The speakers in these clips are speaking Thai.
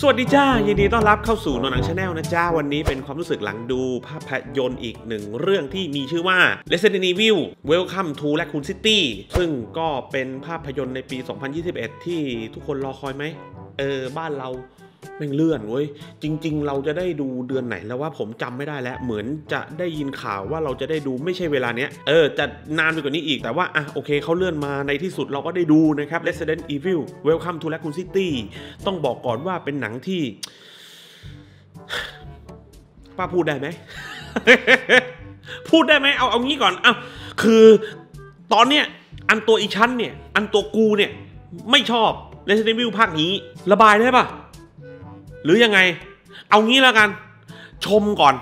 สวัสดีจ้ายินดีต้อนรับเข้าสู่นนหนังชาแนลนะจ้าวันนี้เป็นความรู้สึกหลังดูภาพยนตร์อีกหนึ่งเรื่องที่มีชื่อว่า Resident Evil Welcome to Raccoon City ซึ่งก็เป็นภาพยนตร์ในปี 2021 ที่ทุกคนรอคอยไหม เออ บ้านเราแม่งเลื่อนเว้ยจริง ๆ เราจะได้ดูเดือนไหนแล้วว่าผมจำไม่ได้แล้วเหมือนจะได้ยินข่าวว่าเราจะได้ดูไม่ใช่เวลาเนี้ยเออจะนานไปกว่านี้อีกแต่ว่าอ่ะโอเคเขาเลื่อนมาในที่สุดเราก็ได้ดูนะครับ Resident Evil Welcome to Raccoon City ต้องบอกก่อนว่าเป็นหนังที่ป้าพูดได้ไหม พูดได้ไหม เอาเอางี้ก่อนอ่ะคือตอนเนี้ยอันตัวอีชั้นเนี่ย อันตัวกูเนี่ยไม่ชอบ Resident Evil ภาคนี้ระบายได้ปะรือยังไง เอางี้แล้วกัน ชมก่อน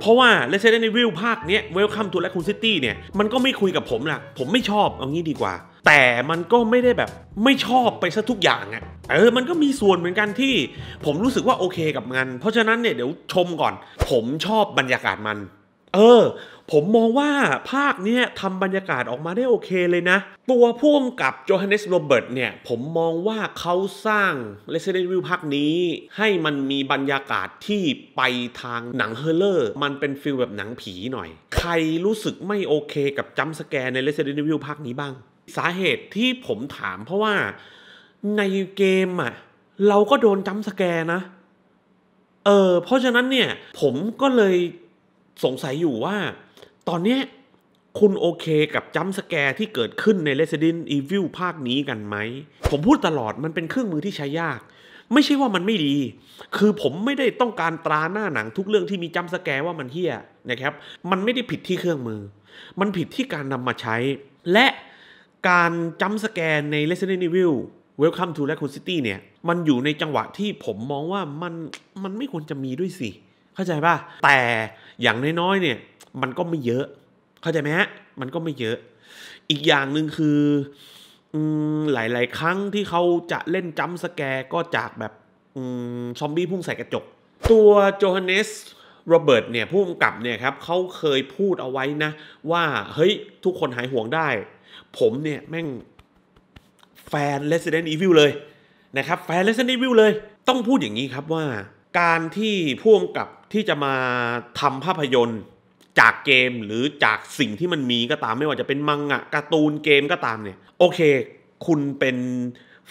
เพราะว่าเลเซเดน t e ว i ภาคเนี้ยวลคัม m e t และคุณซิตี้เนี่ย มันก็ไม่คุยกับผมล่ะ ผมไม่ชอบเอางี้ดีกว่า แต่มันก็ไม่ได้แบบไม่ชอบไปซะทุกอย่างอะเออ มันก็มีส่วนเหมือนกันที่ ผมรู้สึกว่าโอเคกับมันเพราะฉะนั้นเนี่ยเดี๋ยวชมก่อน ผมชอบบรรยากาศมัน เออผมมองว่าภาคเนี้ย ทำบรรยากาศออกมาได้โอเคเลยนะ ตัวพ่วงกับโจฮันเนสโรเบิร์ตเนี่ย ผมมองว่าเขาสร้าง Resident Evil ภาคนี้ ให้มันมีบรรยากาศที่ไปทางหนังเฮอร์เลอร์ มันเป็นฟิลแบบหนังผีหน่อย ใครรู้สึกไม่โอเคกับจัมสแกร์ใน Resident Evil ภาคนี้บ้าง สาเหตุที่ผมถามเพราะว่า ในเกมอะเราก็โดนจัมสแกร์นะเออเพราะฉะนั้นเนี่ย ผมก็เลยสงสัยอยู่ว่าตอนนี้คุณโอเคกับจัมสแกร์ที่เกิดขึ้นใน Resident Evil ภาคนี้กันไหม ผมพูดตลอดมันเป็นเครื่องมือที่ใช้ยาก ไม่ใช่ว่ามันไม่ดี คือผมไม่ได้ต้องการตราหน้าหนังทุกเรื่องที่มีจัมสแกร์ว่ามันเฮี้ยนะครับมันไม่ได้ผิดที่เครื่องมือ มันผิดที่การนำมาใช้ และการจัมสแกร์ใน Resident Evil Welcome to Raccoon City เนี่ยมันอยู่ในจังหวะที่ผมมองว่ามันมันไม่ควรจะมีด้วยสิเข้าใจป่ะแต่อย่างน้อยๆเนี่ยมันก็ไม่เยอะเข้าใจไหมฮะมันก็ไม่เยอะ อีกอย่างหนึ่งคือหลาย ๆ ครั้งที่เขาจะเล่นจัมสแกร์ ก็จากแบบซอมบี้พุ่งใส่กระจก ตัวโจฮันเนส โรเบิร์ตเนี่ยผู้กำกับเนี่ยครับเขาเคยพูดเอาไว้นะ ว่า เฮ้ยทุกคนหายห่วงได้ ผมเนี่ยแม่งแฟน Resident Evil เลย นะครับ แฟน Resident Evil เลย ต้องพูดอย่างนี้ครับว่าการที่ผู้กำกับที่จะมาทำภาพยนตร์จากเกมหรือจากสิ่งที่มันมีก็ตามไม่ว่าจะเป็นมังงะการ์ตูนเกมก็ตามเนี่ยโอเค คุณเป็น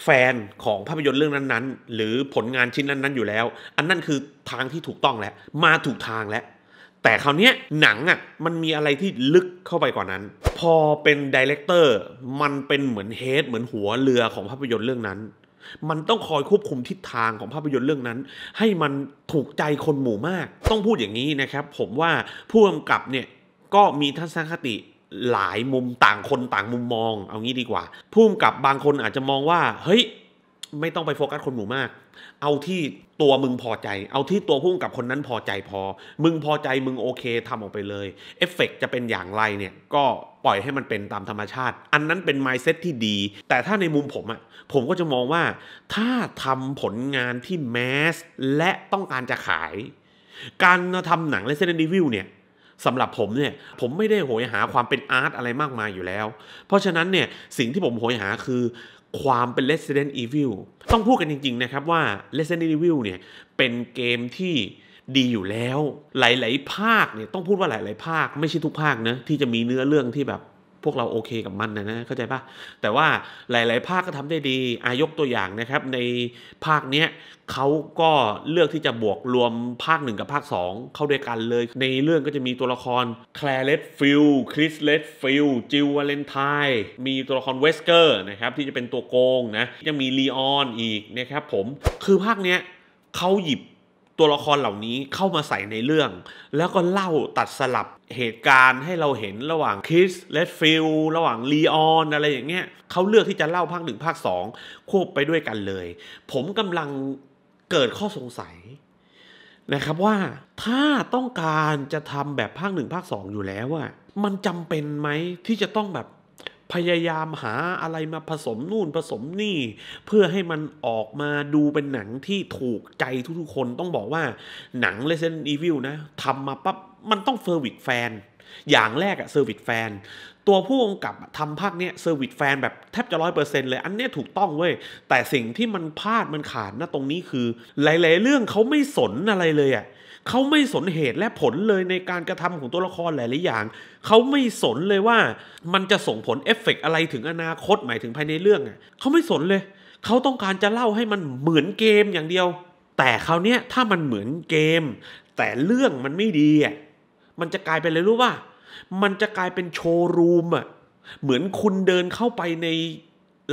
แฟนของภาพยนตร์เรื่องนั้นๆ หรือผลงานชิ้นนั้นๆ อยู่แล้ว อันนั้นคือทางที่ถูกต้องแล้วมาถูกทางแล้วแต่คราวนี้หนังอะ่ะมันมีอะไรที่ลึกเข้าไปกว่านั้น พอเป็นดีเลกเตอร์มันเป็นเหมือนเฮดเหมือนหัวเรือของภาพยนตร์เรื่องนั้นมันต้องคอยควบคุมทิศทางของภาพยนตร์เรื่องนั้น ให้มันถูกใจคนหมู่มาก ต้องพูดอย่างนี้นะครับ ผมว่าผู้กำกับเนี่ยก็มีทัศนคติหลายมุมต่างคนต่างมุมมอง เอางี้ดีกว่าผู้กำกับบางคนอาจจะมองว่า เฮ้ยไม่ต้องไปโฟกัสคนหมู่มาก เอาที่ตัวมึงพอใจ เอาที่ตัวพุ่งกับคนนั้นพอใจพอ มึงพอใจมึงโอเคทำออกไปเลย เอฟเฟกจะเป็นอย่างไรเนี่ยก็ปล่อยให้มันเป็นตามธรรมชาติ อันนั้นเป็นไมซ์เซ็ตที่ดี แต่ถ้าในมุมผมอะ ผมก็จะมองว่าถ้าทำผลงานที่แมส และต้องการจะขาย การทำหนังและเซนดีวิวเนี่ยสำหรับผมเนี่ยผมไม่ได้โหยหาความเป็นอาร์ตอะไรมากมายอยู่แล้ว เพราะฉะนั้นเนี่ยสิ่งที่ผมโหยหาคือความเป็น Resident Evil ต้องพูดกันจริงๆนะครับว่า Resident Evil เนี่ยเป็นเกมที่ดีอยู่แล้ว หลายๆภาคเนี่ยต้องพูดว่าหลายๆภาคไม่ใช่ทุกภาคนะที่จะมีเนื้อเรื่องที่แบบพวกเราโอเคกับมันนะนะเข้าใจปะแต่ว่าหลาย ๆ ภาคก็ทำได้ดีอายกตัวอย่างนะครับ ในภาคเนี้ยเขาก็เลือกที่จะบวกรวมภาค 1 กับภาค 2 เข้าด้วยกันเลย ในเรื่องก็จะมีตัวละครแคลเลตฟิลคริสเลตฟิลจิววาเลนไทน์มีตัวละครเวสเกอร์นะครับที่จะเป็นตัวโกงนะยังมีลีออนอีกนะครับผมคือภาคเนี้ยเขาหยิบตัวละครเหล่านี้เข้ามาใส่ในเรื่อง แล้วก็เล่าตัดสลับเหตุการณ์ให้เราเห็นระหว่างคริสเลดฟิลระหว่างลีออนอะไรอย่างเงี้ยเขาเลือกที่จะเล่าภาคหนึ่งภาคสองควบไปด้วยกันเลย ผมกำลังเกิดข้อสงสัยนะครับว่าถ้าต้องการจะทำแบบภาคหนึ่งภาคสองอยู่แล้วอะมันจำเป็นไหมที่จะต้องแบบพยายามหาอะไรมาผสมนู่นผสมนี่ เพื่อให้มันออกมาดูเป็นหนังที่ถูกใจทุกๆ คน ต้องบอกว่าหนัง Resident Evil นะทำมาปั๊บมันต้องเซอร์วิสแฟน อย่างแรกอะเซอร์วิสแฟน ตัวผู้กำกับทำภาคเนี้ยเซอร์วิสแฟนแบบแทบจะร้อยเปอร์เซ็นต์เลย อันเนี้ยถูกต้องเว้ย แต่สิ่งที่มันพลาดมันขาดนะตรงนี้คือ หลาย ๆ เรื่องเขาไม่สนอะไรเลยอะเขาไม่สนเหตุและผลเลยในการกระทำของตัวละครหลาย ๆ อย่าง เขาไม่สนเลยว่ามันจะส่งผลเอฟเฟกอะไรถึงอนาคตหมายถึงภายในเรื่องอ่ะเขาไม่สนเลย เขาต้องการจะเล่าให้มันเหมือนเกมอย่างเดียว แต่คราวนี้ถ้ามันเหมือนเกม แต่เรื่องมันไม่ดีอ่ะมันจะกลายเป็นอะไรรู้ป่ะมันจะกลายเป็นโชว์รูมอ่ะเหมือนคุณเดินเข้าไปใน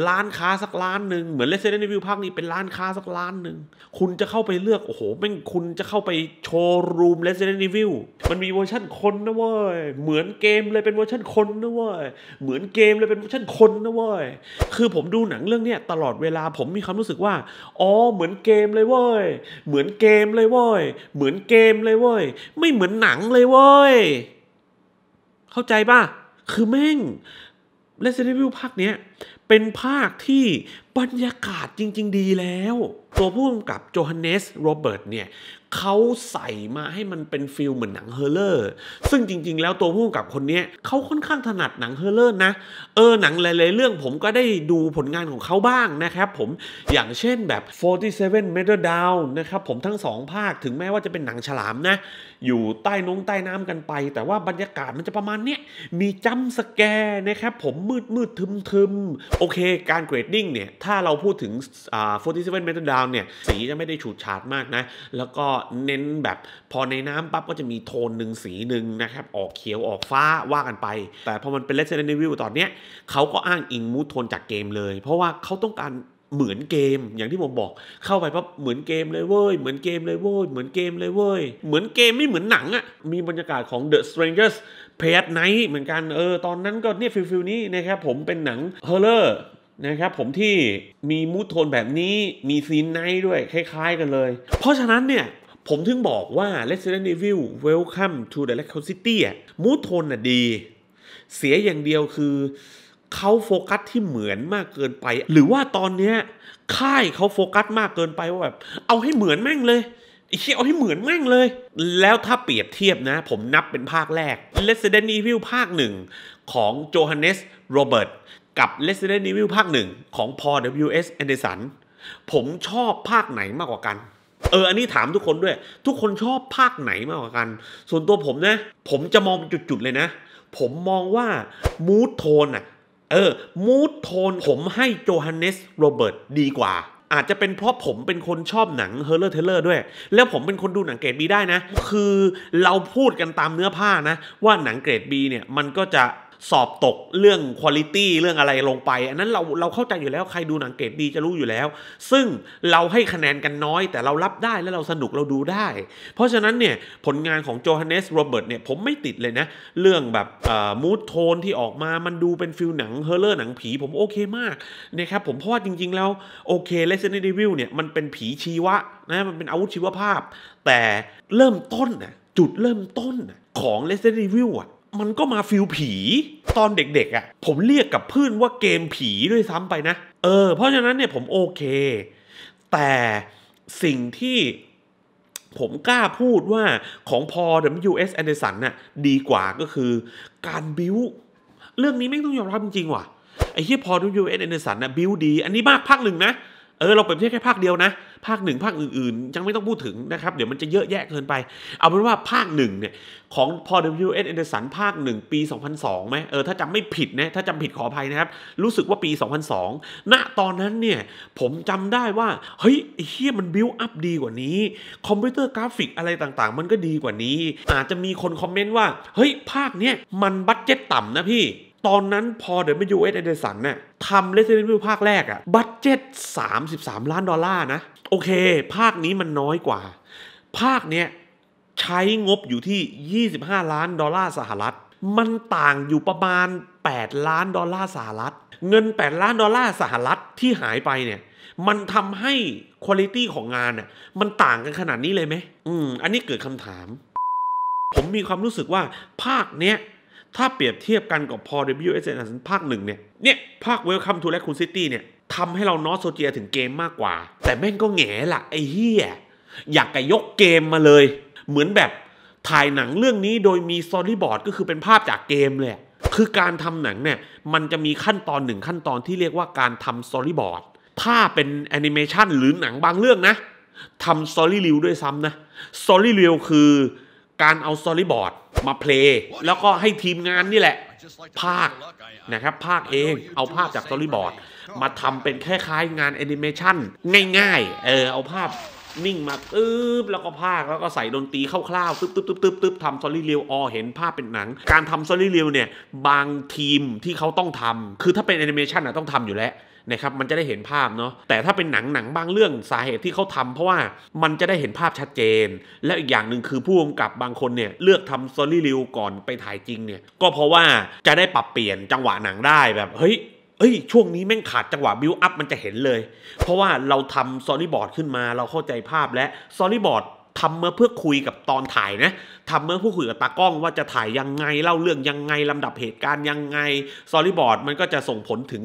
ร้านค้าสักร้านหนึ่งเหมือน r e เซ d e ์ t e วิวภาคนี้เป็นร้านค้าสักร้านหนึ่งคุณจะเข้าไปเลือกโอ้โหแม่งคุณจะเข้าไปโชว์รูม r e เซ d e ์ t e วิวมันมีเวอร์ชั่นคนนะเว้ยเหมือนเกมเลยเป็นเวอร์ชั่นคนนะเว้ยเหมือนเกมเลยเป็นเวอร์ชั่นคนนะเว้ยคือผมดูหนังเรื่องเนี้ย ตลอดเวลาผมมีความรู้สึกว่าอ๋อเหมือนเกมเลยเว้ยเหมือนเกมเลยเว้ยเหมือนเกมเลยเว้ยไม่เหมือนหนังเลยเว้ยเข้าใจป่ะคือแม่ง r e เซ d e ์ t e วิวภาคเนี้ยเป็นภาคที่บรรยากาศจริงๆ ดีแล้วตัวผู้กำกับโจฮันเนสโรเบิร์ตเนี่ยเขาใส่มาให้มันเป็นฟิลเหมือนหนังเฮอร์เลอร์ซึ่งจริง ๆ แล้วตัวผู้กำกับคนนี้เขาค่อนข้างถนัดหนังเฮอร์เลอร์นะเออหนังหลาย ๆ เรื่องผมก็ได้ดูผลงานของเขาบ้างนะครับผมอย่างเช่นแบบ 47 m e t e r Down นะครับผมทั้งสองภาคถึงแม้ว่าจะเป็นหนังฉลามนะอยู่ใต้นงใต้น้ำกันไป แต่ว่าบรรยากาศมันจะประมาณนี้มีจัมสแกร์นะครับผมมืดมืดทึมทึมโอเคการเกรดดิ้งเนี่ยถ้าเราพูดถึง47 m e t e r Down าวเนี่ยสีจะไม่ได้ฉูดฉาดมากนะ แล้วก็เน้นแบบพอในน้ำปั๊บก็จะมีโทนหนึ่งสีหนึ่งนะครับ ออกเขียวออกฟ้าว่ากันไป แต่พอมันเป็น Resident e วิวตอนเนี้ยเขาก็อ้างอิงมูทโทนจากเกมเลย เพราะว่าเขาต้องการเหมือนเกมอย่างที่ผมบอกเข้าไปปั๊บเหมือนเกมเลยเว้ยเหมือนเกมเลยเว้ยเหมือนเกมเลยเว้ย เหมือนเกมไม่เหมือนหนังอะ่ะ มีบรรยากาศของ The Strangers p a t Night เหมือนกันเออตอนนั้นก็เนี่ยฟิลฟิลนี้นะครับผมเป็นหนังเฮอเลอร์นะครับผมที่มีมูทโทนแบบนี้มีซีนไนท์ด้วย คล้ายๆกันเลย เพราะฉะนั้นเนี่ยผมถึงบอกว่า Resident Evil Welcome to the Raccoon City มูทโทนน่ะดี เสียอย่างเดียวคือเขาโฟกัสที่เหมือนมากเกินไป หรือว่าตอนเนี้ยค่ายเขาโฟกัสมากเกินไปว่าแบบเอาให้เหมือนแม่งเลยเชี่ยเอาให้เหมือนแม่งเลย แล้วถ้าเปรียบเทียบนะ ผมนับเป็นภาคแรก Resident Evil ภาคหนึ่งของโจฮันเนสโรเบิร์ตกับ Resident Evil ภาคหนึ่งของ Paul W.S. Anderson ผมชอบภาคไหนมากกว่ากันเอออันนี้ถามทุกคนด้วย ทุกคนชอบภาคไหนมากกว่ากัน ส่วนตัวผมนะผมจะมองเป็นจุดๆ เลยนะ ผมมองว่ามูทโทนอะเออมูทโทนผมให้โจฮันเนส โรเบิร์ตดีกว่า อาจจะเป็นเพราะผมเป็นคนชอบหนังเฮอร์เลอร์เทเลอร์ด้วย แล้วผมเป็นคนดูหนังเกรดบีได้นะ คือเราพูดกันตามเนื้อผ้านะ ว่าหนังเกรดบีเนี่ยมันก็จะสอบตกเรื่องคุณลิตี้เรื่องอะไรลงไป อันนั้นเราเราเข้าใจอยู่แล้วใครดูหนังเกรดดีจะรู้อยู่แล้ว ซึ่งเราให้คะแนนกันน้อย แต่เรารับได้และเราสนุกเราดูได้ เพราะฉะนั้นเนี่ยผลงานของโจฮันเนสโรเบิร์ตเนี่ยผมไม่ติดเลยนะ เรื่องแบบมูทโทนที่ออกมามันดูเป็นฟิลหนังเฮอร์เรอร์หนังผีผมโอเคมากนะครับผมเพราะว่าจริงๆ แล้วโอเคลสเซนต์เดวิลเนี่ยมันเป็นผีชีวะนะมันเป็นอาวุธชีวภาพ แต่เริ่มต้นนะจุดเริ่มต้นของ Resident Evil อ่ะมันก็มาฟิลผีตอนเด็กๆอะ่ะผมเรียกกับเพื่อนว่าเกมผีด้วยซ้ำไปนะเออเพราะฉะนั้นเนี่ยผมโอเค แต่สิ่งที่ผมกล้าพูดว่าของพอ W.S. Anderson น่ะดีกว่าก็คือการบิวเรื่องนี้ไม่ต้องยอมรับจริงๆว่ะไอ้ที่พอ W.S. Anderson น่ะบิวดี อันนี้มากพักหนึ่งนะเออเราเปรียบเทียบแค่ภาคเดียวนะ ภาคหนึ่งภาคอื่นๆ ยังไม่ต้องพูดถึงนะครับ เดี๋ยวมันจะเยอะแยะเกินไป เอาเป็นว่าภาคหนึ่งเนี่ยของพอ W.S. Anderson ภาคหนึ่งปี 2002ไหมเออ ถ้าจำไม่ผิดนะถ้าจำผิดขออภัยนะครับ รู้สึกว่าปี 2002 ณ ตอนนั้นเนี่ย ผมจำได้ว่า เฮ้ยเฮียมันบิวอัพดีกว่านี้คอมพิวเตอร์กราฟิกอะไรต่างๆ มันก็ดีกว่านี้ อาจจะมีคนคอมเมนต์ว่าเฮ้ยภาคเนี้ยมันบัตเจ็ตต่ำนะพี่ตอนนั้นพอเดวไปยูเอสเอเดสันเนี่ยทำเลสเตอร์ลิวร์ภาคแรกอะบัตเจ็ตามล้านดอลลาร์นะ โอเค ภาคนี้มันน้อยกว่า ภาคเนี้ยใช้งบอยู่ที่ 25 ล้านดอลลาร์สหรัฐ มันต่างอยู่ประมาณ 8 ล้านดอลลาร์สหรัฐ เงิน 8 ล้านดอลลาร์สหรัฐ ที่หายไปเนี่ย มันทำให้คุณลิตี้ของงานน่ะมันต่างกันขนาดนี้เลยไหมอืม อันนี้เกิดคำถาม ผมมีความรู้สึกว่าภาคเนี้ยถ้าเปรียบเทียบกันกับพอ W.S. Anderson ภาคหนึ่งเนี่ยเนี่ยภาค Welcome to Raccoon City เนี่ยทำให้เรานอสโซเจียถึงเกมมากกว่า แต่แม่งก็แง่ละไอ้เฮียอยากกะยกเกมมาเลย เหมือนแบบถ่ายหนังเรื่องนี้โดยมีสตอรี่บอร์ดก็คือเป็นภาพจากเกมเลยคือการทำหนังเนี่ยมันจะมีขั้นตอนหนึ่งขั้นตอนที่เรียกว่าการทำสตอรี่บอร์ดถ้าเป็นแอนิเมชันหรือหนังบางเรื่องนะทำสตอรี่ริวด้วยซ้ำนะสตอรี่ริวคือ การเอาสตอรี่บอร์ดมาเพลงแล้วก็ให้ทีมงานนี่แหละ ภาคนะครับ ภาคเองเอาภาพจากสตอรี่บอร์ดมาทำเป็นคล้ายๆงานแอนิเมชันง่ายๆ เออเอาภาพนิ่งมาอึ๊บแล้วก็ภาค แล้วก็ใส่ดนตรีคร่าวๆตึ๊บตึ๊บตึ๊บตึ๊บตึ๊บทำซอรี่เรียวอเห็นภาพเป็นหนัง การทำซอรี่เรียวเนี่ย บางทีมที่เขาต้องทำคือถ้าเป็นแอนิเมชันอ่ะต้องทำอยู่แล้วนะครับมันจะได้เห็นภาพเนาะแต่ถ้าเป็นหนังหนังบางเรื่องสาเหตุที่เขาทำ เพราะว่ามันจะได้เห็นภาพชัดเจน และอีกอย่างหนึ่งคือผู้กำกับบางคนเนี่ยเลือกทำสตอรี่รีวก่อนไปถ่ายจริงเนี่ยก็เพราะว่าจะได้ปรับเปลี่ยนจังหวะหนังได้แบบเฮ้ยเอ้ย ช่วงนี้แม่งขาดจังหวะบิวอัพมันจะเห็นเลย เพราะว่าเราทำซอรี่บอร์ดขึ้นมาเราเข้าใจภาพและซอรี่บอร์ดทำมาเพื่อคุยกับตอนถ่ายนะทำเมื่อผู้คุยกับตากล้องว่าจะถ่ายยังไง เล่าเรื่องยังไงลำดับเหตุการณ์ยังไงซอรี่บอร์ดมันก็จะส่งผลถึง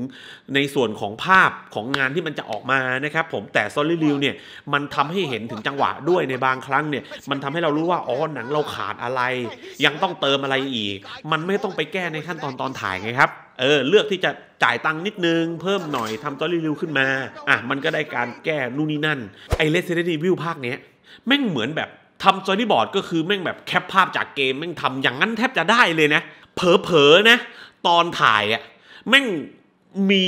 ในส่วนของภาพของงานที่มันจะออกมานะครับผมแต่ซอรี่ริวเนี่ยมันทำให้เห็นถึงจังหวะด้วยในบางครั้งเนี่ย มันทำให้เรารู้ว่า อ๋อหนังเราขาดอะไร ยังต้องเติมอะไรอีก มันไม่ต้องไปแก้ในขั้นตอนตอนถ่ายไงครับเออเลือกที่จะจ่ายตังค์นิดนึงเพิ่มหน่อยทำซอรี่ริวขึ้นมาอ่ะมันก็ได้การแก้นู่นนี่นั่นไอเลสเซนต์รีวิวภาคเนี้ยแม่งเหมือนแบบทำจอยนี่บอร์ดก็คือแม่งแบบแคปภาพจากเกมแม่งทำอย่างนั้นแทบจะได้เลยนะเผลอๆนะตอนถ่ายอะแม่งมี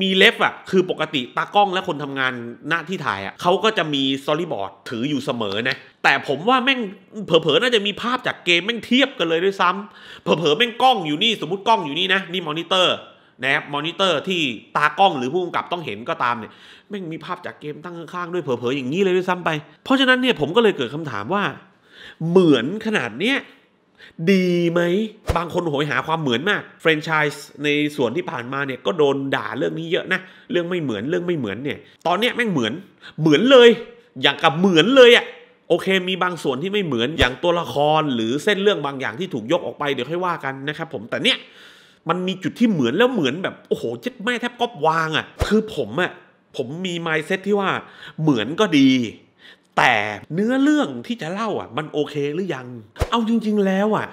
มีเล็บอะคือปกติตากล้องและคนทำงานหน้าที่ถ่ายอะเขาก็จะมีสตอรี่บอร์ดถืออยู่เสมอนะแต่ผมว่าแม่งเผลอๆน่าจะมีภาพจากเกมแม่งเทียบกันเลยด้วยซ้ำเผลอๆแม่งกล้องอยู่นี่สมมติกล้องอยู่นี่นะนี่มอนิเตอร์นะครับมอนิเตอร์ที่ตากล้องหรือผู้กำกับต้องเห็นก็ตามเนี่ยไม่มีภาพจาก เกม ตั้งข้าง ๆ ด้วย เผลอๆอย่างนี้เลยด้วยซ้ำไป เพราะฉะนั้นเนี่ยผมก็เลยเกิดคำถามว่า เหมือนขนาดเนี้ยดีไหมบางคนโหยหาความเหมือนมากแฟรนไชส์ในส่วนที่ผ่านมาเนี่ยก็โดนด่าเรื่องนี้เยอะนะเรื่องไม่เหมือนเรื่องไม่เหมือนเนี่ย ตอนเนี้ยแม่งเหมือนเหมือนเลย อย่างกับเหมือนเลยอะโอเค มีบางส่วนที่ไม่เหมือนอย่างตัวละครหรือเส้นเรื่องบางอย่างที่ถูกยกออกไปเดี๋ยวค่อยว่ากันนะครับผมแต่เนี้ยมันมีจุดที่เหมือนแล้วเหมือนแบบ โอ้โหจิตแม่แทบก๊อบวางอะ่ะคือผมอะ่ะผมมีไมซ์เซ็ตที่ว่าเหมือนก็ดี แต่เนื้อเรื่องที่จะเล่าอะ่ะ มันโอเคหรือยัง เอาจริงๆแล้วอะ่ะ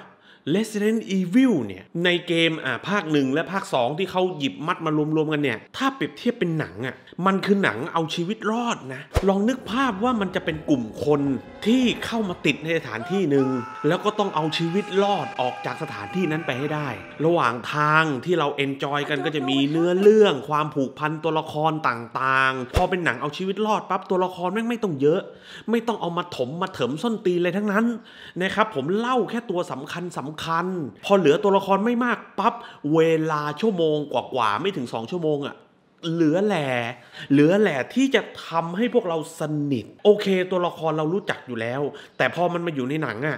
Resident Evil เนี่ยในเกมอ่าภาคหนึ่งและภาค 2 ที่เขาหยิบมัดมารวมๆกันเนี่ยถ้าเปรียบเทียบเป็นหนังอะ่ะมันคือหนังเอาชีวิตรอดนะลองนึกภาพว่ามันจะเป็นกลุ่มคนที่เข้ามาติดในสถานที่หนึ่งแล้วก็ต้องเอาชีวิตรอดออกจากสถานที่นั้นไปให้ได้ ระหว่างทางที่เราเอนจอยกันก็จะมีเนื้อเรื่องความผูกพันตัวละครต่างๆ พอเป็นหนังเอาชีวิตรอดปั๊บตัวละครแม่งไม่ต้องเยอะ ไม่ต้องเอามาถมมาเถิมส้นตีนเลยทั้งนั้นนะครับผมเล่าแค่ตัวสำคัญสำาคัญพอเหลือตัวละครไม่มากปับ๊บเวลาชั่วโมงกว่าๆไม่ถึงสองชั่วโมงอะ่ะเหลือแหล่เหลือแหล่ที่จะทำให้พวกเราสนิท โอเค ตัวละครเรารู้จักอยู่แล้ว แต่พอมันมาอยู่ในหนังอะ่ะ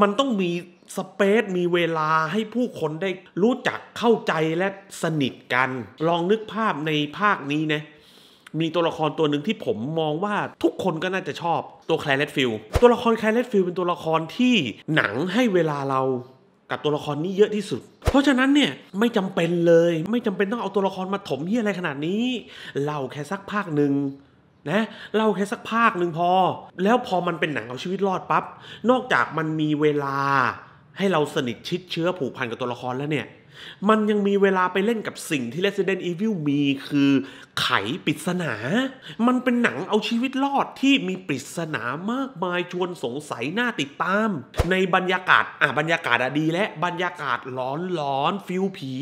มันต้องมีสเปซมีเวลาให้ผู้คนได้รู้จักเข้าใจและสนิทกัน ลองนึกภาพในภาคนี้นะมีตัวละครตัวหนึ่งที่ผมมองว่าทุกคนก็น่าจะชอบตัวแคลร์เลตฟิลตัวละครแคลร์เลตฟิลเป็นตัวละครที่หนังให้เวลาเรากับตัวละครนี้เยอะที่สุด เพราะฉะนั้นเนี่ยไม่จำเป็นเลยไม่จำเป็นต้องเอาตัวละครมาถมเฮียอะไรขนาดนี้เล่าแค่สักภาคหนึ่งนะเล่าแค่สักภาคหนึ่งพอ แล้วพอมันเป็นหนังเอาชีวิตรอดปับ๊บนอกจากมันมีเวลาให้เราสนิทชิดเชื้อผูกพันกับตัวละครแล้วเนี่ยมันยังมีเวลาไปเล่นกับสิ่งที่ Resident Evil มีคือ ไขปริศนา มันเป็นหนังเอาชีวิตรอดที่มีปริศนามากมายชวนสงสัยน่าติดตาม ในบรรยากาศ อ่ะ บรรยากาศอะดีและบรรยากาศร้อนร้อนฟิลผี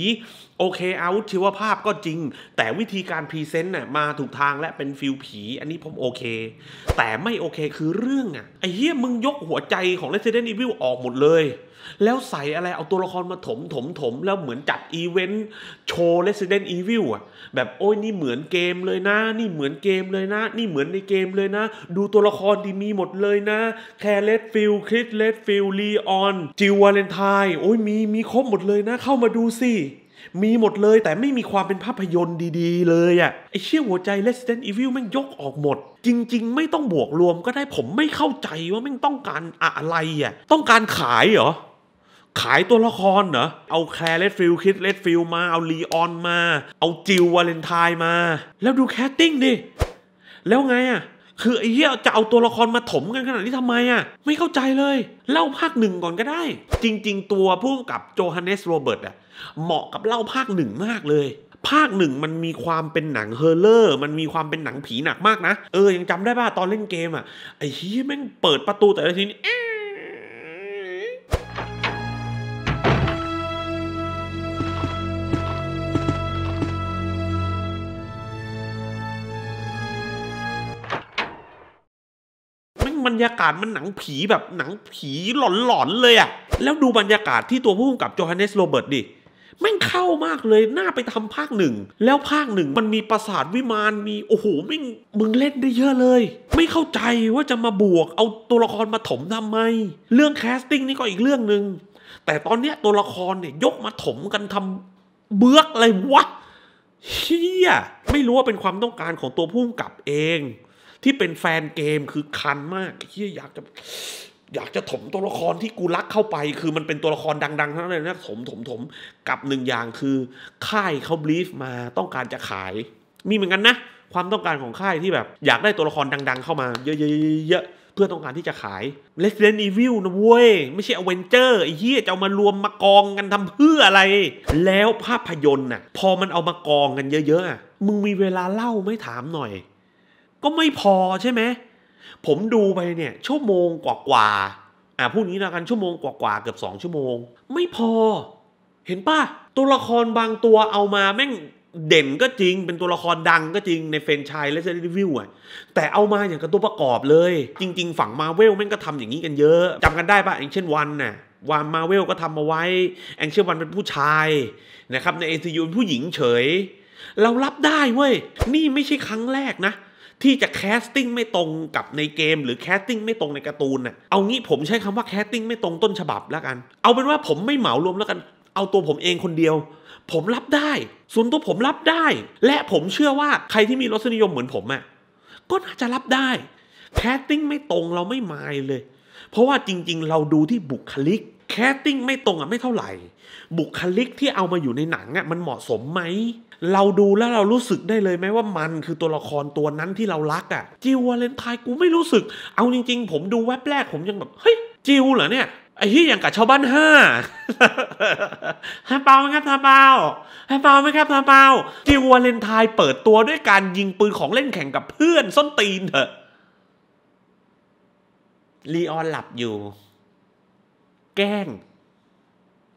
โอเคอาวุธชีวภาพก็จริง แต่วิธีการพรีเซนต์น่ะมาถูกทางและเป็นฟิลผี อันนี้ผมโอเค แต่ไม่โอเคคือเรื่องอ่ะไอ้เหี้ยมึงยกหัวใจของ Resident Evil ออกหมดเลยแล้วใส่อะไรเอาตัวละครมาถมถมถมแล้วเหมือนจัดอีเวนต์โชว์เ Resident Evil อ่ะ แบบโอ้ยนี่เหมือนเกมเลยนะ นี่เหมือนเกมเลยนะ นี่เหมือนในเกมเลยนะ ดูตัวละครดีมีหมดเลยนะ แคร์เลตฟิลคริสเลสฟิลลีออนจิววาเลนไทน์โอ้ยมีมีครบหมดเลยนะ เข้ามาดูสิ มีหมดเลยแต่ไม่มีความเป็นภาพยนตร์ดีๆ เลยอะ่ะไอเชี่ยหัวใจ Resident Evil แม่งยกออกหมด จริงๆ ไม่ต้องบวกรวมก็ได้ผมไม่เข้าใจว่าแม่งต้องการอะไรอะ่ะต้องการขายเหรอขายตัวละครเหรอ เอาแคลร์เลดฟิลคิดเลดฟิลมา เอาลีออนมา เอาจิววาเลนไทน์มา แล้วดูแคสติ้งดิ แล้วไงอะคือไอ้เหี้ยจะเอาตัวละครมาถมกันขนาดนี้ทำไมอ่ะไม่เข้าใจเลย เล่าภาคหนึ่งก่อนก็ได้ จริง ๆ ตัวพ่วกับโจฮันเนสโรเบิร์ตอ่ะเหมาะกับเล่าภาคหนึ่งมากเลย ภาคหนึ่งมันมีความเป็นหนังเฮอร์เลอร์ มันมีความเป็นหนังผีหนักมากนะ เออยังจำได้ป่ะตอนเล่นเกมอ่ะไอ้เหี้ยแม่งเปิดประตูแต่ละทีนี้ยากาศมันหนังผีแบบหนังผีหลอน ๆ เลยอะแล้วดูบรรยากาศที่ตัวผู้กำกับจอห์นเนสโรเบิร์ตดิแม่งเข้ามากเลย น่าไปทำภาคหนึ่ง แล้วภาคหนึ่งมันมีปราสาทวิมาน มีโอ้โหแม่งมึงเล่นได้เยอะเลย ไม่เข้าใจว่าจะมาบวกเอาตัวละครมาถมทำไม เรื่องแคสติ้งนี่ก็อีกเรื่องหนึ่ง แต่ตอนเนี้ยตัวละครเนี่ยยกมาถมกันทำเบือกอะไรวะ เฮียไม่รู้ว่าเป็นความต้องการของตัวผู้กำกับเองที่เป็นแฟนเกมคือคันมากเฮียอยากจะอยากจะถมตัวละครที่กูรักเข้าไป คือมันเป็นตัวละครดังๆ ทั้งนั้นเลยนะ ถมถมถมกับหนึ่งอย่างคือ ค่ายเขาบลีฟมาต้องการจะขายมีเหมือนกันนะ ความต้องการของค่ายที่แบบ อยากได้ตัวละครดังๆเข้ามาเยอะๆเพื่อต้องการที่จะขาย Resident Evil นะเว้ย ไม่ใช่ a v e n g e r ไอ้เหี้ยจะเอามารวมมากองกันทำเพื่ออะไร แล้วภาพยนตร์น่ะ พอมันเอามากองกันเยอะๆมึงมีเวลาเล่าไม่ถามหน่อยก็ไม่พอใช่ไหม ผมดูไปเนี่ย ชั่วโมงกว่ากว่า อ่ะพูดงี้นะกันชั่วโมงกว่ากว่าเกือบสองชั่วโมง ไม่พอ เห็นป่ะ ตัวละครบางตัวเอามาแม่ง เด่นก็จริง เป็นตัวละครดังก็จริงในเฟนชายและเซนรีวิวอ่ะแต่เอามาอย่างกับตัวประกอบเลย จริง ๆ ฝั่งมาเวลแม่งก็ทำอย่างนี้กันเยอะ จำกันได้ปะอย่างเช่นวันน่ะวันมาเวลก็ทำมาไว้แองเชลวันเป็นผู้ชายนะครับในเอซียูเป็นผู้หญิงเฉย เรารับได้เว้ยนี่ไม่ใช่ครั้งแรกนะที่จะแคสติ้งไม่ตรงกับในเกม หรือแคสติ้งไม่ตรงในการ์ตูนน่ะเอางี้ผมใช้คำว่าแคสติ้งไม่ตรงต้นฉบับแล้วกัน เอาเป็นว่าผมไม่เหมารวมแล้วกัน เอาตัวผมเองคนเดียว ผมรับได้ ส่วนตัวผมรับได้ และผมเชื่อว่าใครที่มีรสนิยมเหมือนผมอะ่ะก็น่าจะรับได้แคสติ้งไม่ตรงเราไม่มายเลย เพราะว่าจริง ๆ เราดูที่บุคลิกแคสติ้งไม่ตรงอ่ะไม่เท่าไหร่ บุคลิกที่เอามาอยู่ในหนังอ่ะมันเหมาะสมไหมเราดูแล้วเรารู้สึกได้เลยไหมว่ามัน คือตัวละครตัวนั้นที่เรารักอะ่ะจิววาเลนไทน์กูไม่รู้สึก เอาจริง ๆ ผมดูแว็บแรก ผมยังแบบ เฮ้ยจิวเหรอเนี่ยไอ้ที่อย่างกับชาวบ้านห้าฮาเปาไหมครับฮาเปาฮาเปาไหมครับฮาเปาจิววาเลนไทน์เปิดตัวด้วยการยิงปืนของเล่นแข่งกับเพื่อนส้นตีนเถอะลีออนหลับอยู่ แกล้ง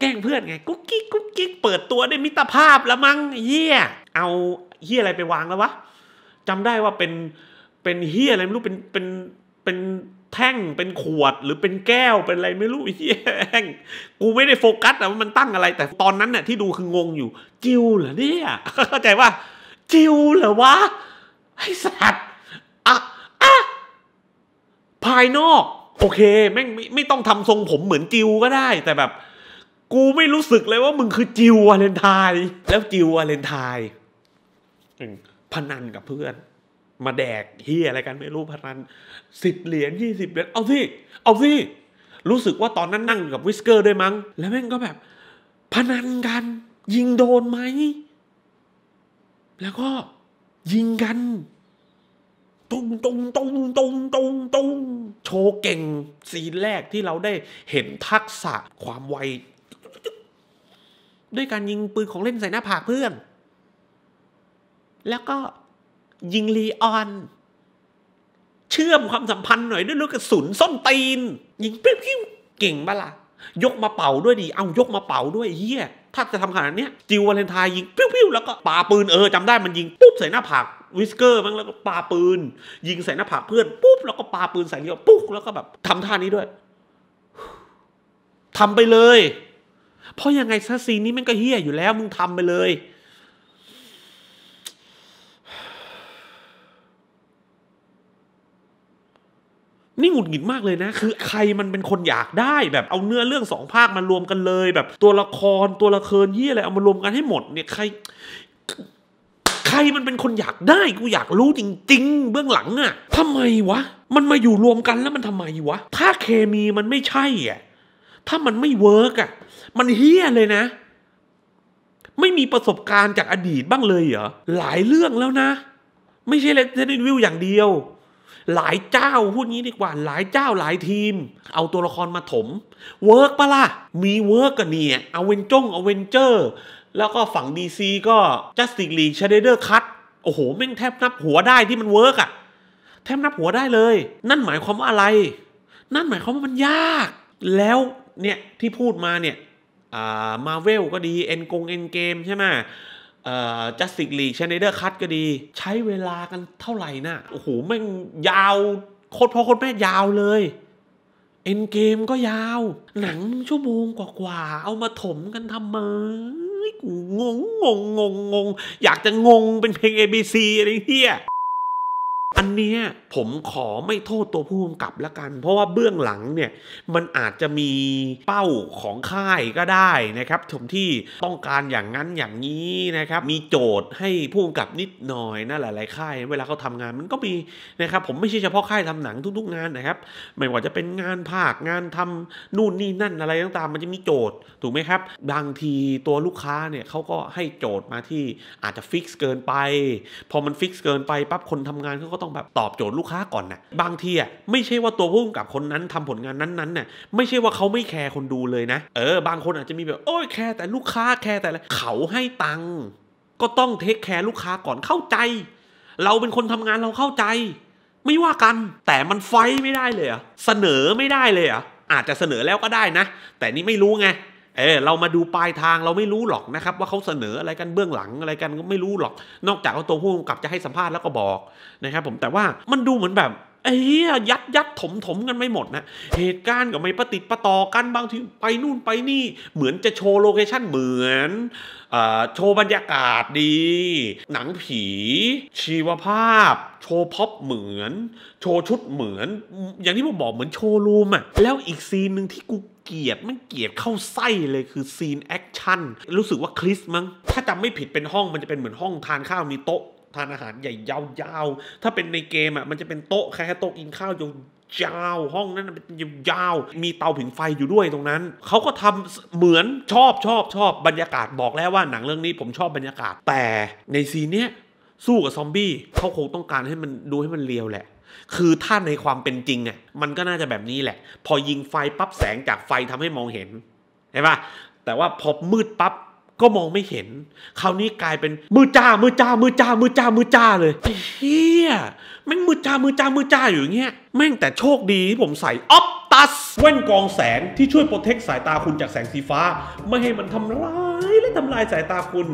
ล้งเพื่อนไงกุ๊กกิ๊กกุ๊กกิ๊กเปิดตัวได้มิตรภาพละมั้งเฮียเอาเฮียอะไรไปวางแล้ววะจำได้ว่าเป็นเป็นเฮียอะไรไม่รู้เป็นเป็นเป็นแท่งเป็นขวดหรือเป็นแก้วเป็นอะไรไม่รู้เฮียกูไม่ได้โฟกัสะว่ามันตั้งอะไร แต่ตอนนั้นเนี่ยที่ดูคืองงอยู่ จิวเหรอเนี่ยเข้าใจว่าจิวเหรอวะไอสัตว์อ่ะอ่ะภายนอกโอเคแม่งไม่ไม่ต้องทำทรงผมเหมือนจิวก็ได้ แต่แบบกูไม่รู้สึกเลยว่ามึงคือจิววาเลนไทน์แล้วจิววาเลนไทน์พนันกับเพื่อน มาแดกเฮียอะไรกันไม่รู้พนันสิบเหรียญยี่สิบเหรียญเอาสิเอาสิรู้สึกว่าตอนนั้นนั่งอยู่กับวิสเกอร์ด้วยมั้ง แล้วแม่งก็แบบพนันกันยิงโดนไหม แล้วก็ยิงกันตุงตุงตุงตุงตุงตุงโชว์เก่ง ซีนแรกที่เราได้เห็นทักษะความไวด้วยการยิงปืนของเล่นใส่หน้าผากเพื่อน แล้วก็ยิงลีออน เชื่อมความสัมพันธ์หน่อยด้วยลูกกระสุนส้นตีน ยิงปิ้บปิเก่งบ้าล่ะ ยกมาเป่าด้วยดี เอายกมาเป่าด้วยเฮียถ้าจะทำขนาดนี้จิววาเลนไทายยิงปิ้บปิแล้วก็ปาปืนเออจำได้มัน ยิงปุ๊บ ใส่หน้าผากวิสเกอร์มั้งแล้วก็ปาปืน ยิงใส่หน้าผากเพื่อนปุ๊บแล้วก็ปาปืนใส่เดียวปุ๊บแล้วก็แบบทำท่านี้ด้วยทำไปเลยเพราะยังไงซะซีนนี้มันก็เฮี้ยอยู่แล้ว มึงทำไปเลยนี่หงุดหงิดมากเลยนะคือใครมันเป็นคนอยากได้ แบบเอาเนื้อเรื่องสองภาคมารวมกันเลย แบบตัวละครตัวละครเฮี้ยอะไร เอามารวมกันให้หมด เนี่ยใคร ใครมันเป็นคนอยากได้ กูอยากรู้จริง ๆ เบื้องหลังอะทำไมวะ มันมาอยู่รวมกันแล้วมันทำไมวะ ถ้าเคมีมันไม่ใช่อะถ้ามันไม่เวิร์กอ่ะ มันเฮี้ยเลยนะ ไม่มีประสบการณ์จากอดีตบ้างเลยเหรอ หลายเรื่องแล้วนะ ไม่ใช่เลเซนนวิวอย่างเดียว หลายเจ้าพูดงี้ดีกว่า หลายเจ้าหลายทีม เอาตัวละครมาถม เวิร์กปะล่ะมีเวิร์กกันเนี่ยเอาเวนจงเอาเวนเจอร์ แล้วก็ฝั่งดีซีก็จัสติกลีชเดเดอร์คัตโอ้โหแม่งแทบนับหัวได้ที่มันเวิร์กอะแทบนับหัวได้เลย นั่นหมายความว่าอะไร นั่นหมายความว่ามันยากแล้วเนี่ยที่พูดมาเนี่ยมาเวลก็ดีเอ็นกงเอ็นเกมใช่ไหมจัสติกลีกชนเดอร์คัตก็ดี ใช้เวลากันเท่าไหร่นะโอ้โห แม่งยาวโคตรพ่อโคตรแม่ยาวเลย เอ็นเกมก็ยาวหนังชั่วโมงกว่าๆ เอามาถมกันทำไมงงงงงงง อยากจะงงเป็นเพลง ABC อะไรเงี้ยอันนี้ผมขอไม่โทษตัวผู้กำกับละกัน เพราะว่าเบื้องหลังเนี่ยมันอาจจะมีเป้าของค่ายก็ได้นะครับผมที่ต้องการอย่างนั้นอย่างนี้นะครับมีโจทย์ให้ผู้กำกับนิดหน่อยนะหลายๆค่ายเวลาเขาทางานมันก็มีนะครับผมไม่ใช่เฉพาะค่ายทำหนังทุกๆงานนะครับ ไม่ว่าจะเป็นงานภาคงานทำนู่นนี่นั่นอะไรต่างๆ มันจะมีโจทย์ถูกไหมครับบางทีตัวลูกค้าเนี่ยเขาก็ให้โจทย์มาที่อาจจะฟิกซ์เกินไปพอมันฟิกซ์เกินไปปั๊บคนทำงานเขาก็ต้องแบบตอบโจทย์ลูกค้าก่อนนะบางทีอ่ะไม่ใช่ว่าตัวผู้กำกับคนนั้นทำผลงานนั้นๆน่ะไม่ใช่ว่าเขาไม่แคร์คนดูเลยนะ เออ บางคนอาจจะมีแบบ โอ้ยแคร์แต่ลูกค้าแคร์แต่ละเขาให้ตังก็ต้องเทคแคร์ลูกค้าก่อนเข้าใจ เราเป็นคนทำงานเราเข้าใจ ไม่ว่ากัน แต่มันไฟไม่ได้เลยอะเสนอไม่ได้เลยอ่ะอาจจะเสนอแล้วก็ได้นะ แต่นี่ไม่รู้ไงเออเรามาดูปลายทางเราไม่รู้หรอกนะครับ ว่าเขาเสนออะไรกัน เบื้องหลังอะไรกัน ก็ไม่รู้หรอก นอกจากเอาตัวผู้กำกับจะให้สัมภาษณ์แล้วก็บอกนะครับผมแต่ว่ามันดูเหมือนแบบไอ้เหี้ยยัดยัดถมถมกันไม่หมดนะเหตุการณ์ก็ไม่ประติดประต่อกันบางทีไปนู่นไปนี่เหมือนจะโชว์โลเคชั่นเหมือนโชว์บรรยากาศดี หนังผี ชีวภาพ โชว์พ็อปเหมือน โชว์ชุดเหมือน อย่างที่ผมบอกเหมือนโชว์รูมอะแล้วอีกซีนหนึ่งที่กูเกียด มันเกียดเข้าไส้เลยคือซีนแอคชั่นรู้สึกว่าคริสมั้งถ้าจำไม่ผิดเป็นห้องมันจะเป็นเหมือนห้องทานข้าวมีโต๊ะทานอาหารใหญ่ยาวๆถ้าเป็นในเกมอ่ะมันจะเป็นโต๊ะแค่โต๊ะกินข้าวยยาวห้องนั้นเป็นยาวมีเตาผิงไฟอยู่ด้วยตรงนั้นเขาก็ทำเหมือนชอบชอบชอบบรรยากาศบอกแล้วว่าหนังเรื่องนี้ผมชอบบรรยากาศแต่ในซีเนี้ยสู้กับซอมบี้เขาคงต้องการให้มันดูให้มันเรียวแหละ คือถ้าในความเป็นจริงอ่ะมันก็น่าจะแบบนี้แหละ พอยิงไฟปั๊บแสงจากไฟทำให้มองเห็นใช่ปะแต่ว่าพอมืดปั๊บก็มองไม่เห็น คราวนี้กลายเป็นมือจ้ามือจ้ามือจ้ามือจ้ามือจ้าเลยเฮียแม่งมือจ้ามือจ้ามือจ้าอยู่อย่างเงี้ยแม่งแต่โชคดีที่ผมใส่ออฟตัสแว่นกองแสงที่ช่วยโปรเทคสายตาคุณจากแสงสีฟ้า ไม่ให้มันทำร้ายและทำลายสายตาคุณ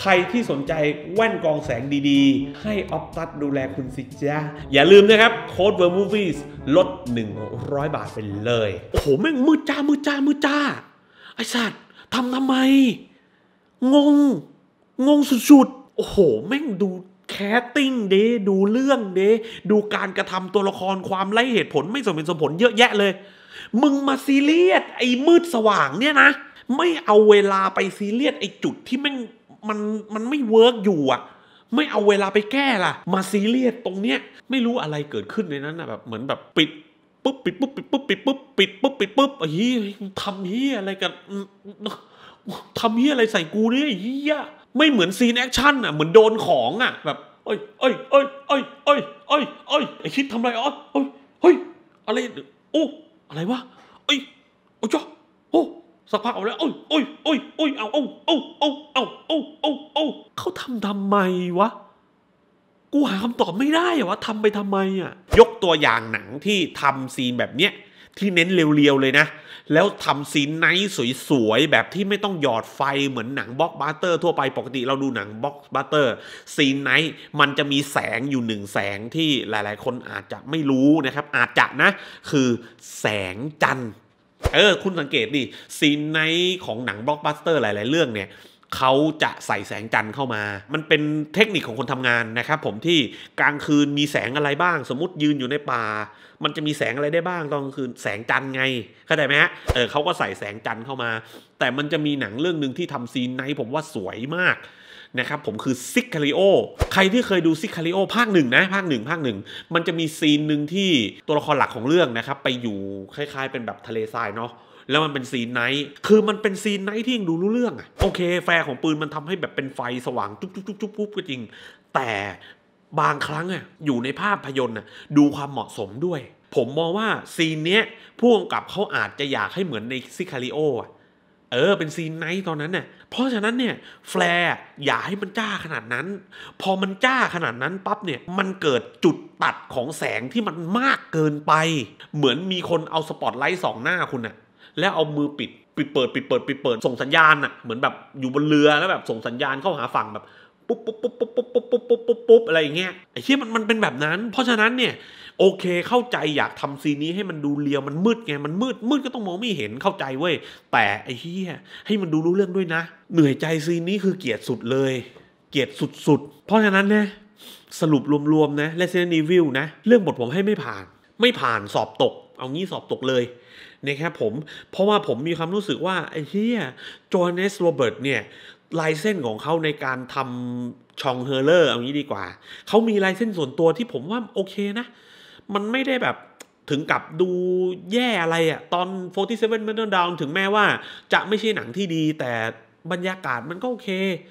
ใครที่สนใจแว่นกองแสงดี ๆ ให้ออฟตัสดูแลคุณสิจ้าอย่าลืมนะครับโค้ดเวอร์มูฟี่ลด100 บาทไปเลยโอ้โหแม่งมือจ้ามือจ้ามือจ้าไอ้สัตว์ทำทำไมงง งงสุดๆ โอ้โหแม่งดูแคสติ้งเดดูเรื่องเดดูการกระทำตัวละครความไร้เหตุผลไม่สมเป็นสมผลเยอะแยะเลย มึงมาซีเรียสไอ้มืดสว่างเนี่ยนะ ไม่เอาเวลาไปซีเรียสไอ้จุดที่แม่งมันมันไม่เวิร์กอยู่อะไม่เอาเวลาไปแก้ล่ะ มาซีเรียสตรงเนี้ยไม่รู้อะไรเกิดขึ้นในนั้นนะแบบเหมือนแบบปิด ปุ๊บปิดปุ๊บปิดปุ๊บปิดปุ๊บปิดปุ๊บปิดปุ๊บเฮ้ยทำเฮียอะไรกันทำเฮียอะไรใส่กูเนี่ยเฮียไม่เหมือนซีนแอคชั่น อ่ะเหมือนโดนของอ่ะแบบเอ้ยเอ้ยเอ้ยเอ้ยเอ้ยเอ้ยเอ้ยไอคิดทำไรอ๋อเอ้ยเฮ้ย อะไรโอ้อะไรวะเอ้ยโอ้จ้อโอ้สักพักเอาแล้วเอ้ยเอ้ยเอ้ยเอ้ยเอาเอาเอาเอาเอาเอาเอาเอาเขาทำทำไมวะ กูหาคำตอบไม่ได้อะวะทำไปทำไมอ่ะยกตัวอย่างหนังที่ทำซีนแบบเนี้ยที่เน้นเรียวๆ เลยนะ แล้วทำซีนไนท์สวยๆ แบบที่ไม่ต้องหยอดไฟเหมือนหนังบล็อกบัสเตอร์ทั่วไปปกติเราดูหนังบล็อกบัสเตอร์ซีนไนท์มันจะมีแสงอยู่หนึ่งแสงที่หลายๆ คนอาจจะไม่รู้นะครับ อาจจะนะคือแสงจันทร์เออ คุณสังเกตดิซีนไนท์ของหนังบล็อกบัสเตอร์ หลายๆ เรื่องเนี่ยเขาจะใส่แสงจันทร์เข้ามา มันเป็นเทคนิคของคนทำงานนะครับผมที่กลางคืนมีแสงอะไรบ้าง สมมติยืนอยู่ในป่า มันจะมีแสงอะไรได้บ้างตอนกลางคืนแสงจันทร์ไงเข้าใจไหมฮะ เออเขาก็ใส่แสงจันทร์เข้ามา แต่มันจะมีหนังเรื่องหนึ่งที่ทำซีนในผมว่าสวยมากนะครับผมคือซิกคาริโอใครที่เคยดูซิกคาริโอภาคหนึ่งนะภาคหนึ่งภาคหนึ่งมันจะมีซีนหนึ่งที่ตัวละครหลักของเรื่องนะครับไปอยู่คล้ายๆ เป็นแบบทะเลทรายเนาะแล้วมันเป็นซีนไนท์ คือมันเป็นซีนไนท์ที่ยังดูรู้เรื่องอะโอเคแฟร์ของปืนมันทำให้แบบเป็นไฟสว่างจุ๊บจุ๊บจุ๊บจุ๊บก็จริง แต่บางครั้งอะอยู่ในภาพยนตร์อะดูความเหมาะสมด้วย ผมมองว่าซีนเนี้ยพ่วกกับเขาอาจจะอยากให้เหมือนในซิคาริโออะเออเป็นซีนไนท์ตอนนั้นเนี่ยเพราะฉะนั้นเนี่ยแฟร์อย่าให้มันจ้าขนาดนั้น พอมันจ้าขนาดนั้นปั๊บเนี่ย มันเกิดจุดตัดของแสงที่มันมากเกินไป เหมือนมีคนเอาสปอตไลท์สองหน้าคุณน่ะแล้วเอามือปิดปิดเปิดปิดเปิดปิดเปิดส่งสัญญาณอะเหมือนแบบอยู่บนเรือแล้วแบบส่งสัญญาณเข้าหาฝั่งแบบปุ๊บปุ๊บปุ๊บปุ๊บปุ๊บปุ๊บปุ๊บปุ๊บปุ๊บปุ๊บอะไรอย่างเงี้ยไอ้เชี่ยมันมันเป็นแบบนั้น เพราะฉะนั้นเนี่ย โอเคเข้าใจอยากทำซีนี้ให้มันดูเรียว มันมืดไงมันมืดมืดก็ต้องมองไม่เห็นเข้าใจเว้ยแต่ไอ้เชี่ยให้มันดูรู้เรื่องด้วยนะ เหนื่อยใจซีนี้คือเกียดสุดเลย เกียดสุดดเพราะฉะนั้นเนี่ยสรุปรวมๆนะแลนะ เรื่องบทผมให้ไม่ผ่าน ไม่ผ่านสอบตก เอางี้สอบตกเลยนะครับผม เพราะว่าผมมีความรู้สึกว่า ไอ้เฮียจอห์นเนสโรเบิร์ตเนี่ยลายเส้นของเขาในการทำชองเฮอร์เลอร์เอางี้ดีกว่า เขามีลายเส้นส่วนตัวที่ผมว่าโอเคนะ มันไม่ได้แบบถึงกับดูแย่อะไรอะตอน47 m e t e r Down ถึงแม้ว่า จะไม่ใช่หนังที่ดี แต่บรรยากาศมันก็โอเค